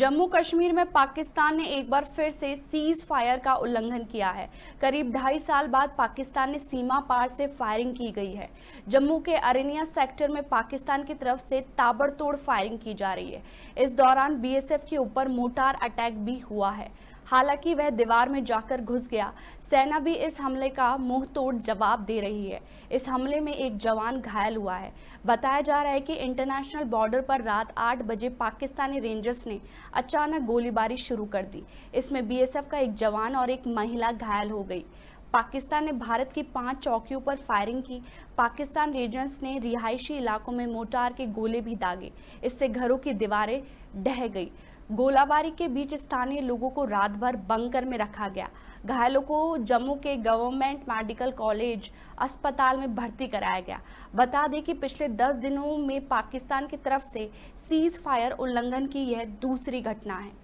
जम्मू कश्मीर में पाकिस्तान ने एक बार फिर से सीज फायर का उल्लंघन किया है करीब ढाई साल बाद पाकिस्तान ने सीमा पार से फायरिंग की गई है जम्मू के अरेनिया सेक्टर में पाकिस्तान की तरफ से ताबड़तोड़ फायरिंग की जा रही है इस दौरान बीएसएफ के ऊपर मोटार अटैक भी हुआ है हालांकि वह दीवार में जाकर घुस गया सेना भी इस हमले का मुंह तोड़ जवाब दे रही है इस हमले में एक जवान घायल हुआ है बताया जा रहा है कि इंटरनेशनल बॉर्डर पर रात आठ बजे पाकिस्तानी रेंजर्स ने अचानक गोलीबारी शुरू कर दी इसमें बी का एक जवान और एक महिला घायल हो गई पाकिस्तान ने भारत की पांच चौकियों पर फायरिंग की पाकिस्तान रेंजर्स ने रिहायशी इलाकों में मोटार के गोले भी दागे इससे घरों की दीवारें ढह गई गोलाबारी के बीच स्थानीय लोगों को रात भर बंकर में रखा गया घायलों को जम्मू के गवर्नमेंट मेडिकल कॉलेज अस्पताल में भर्ती कराया गया बता दें कि पिछले 10 दिनों में पाकिस्तान की तरफ से सीज फायर उल्लंघन की यह दूसरी घटना है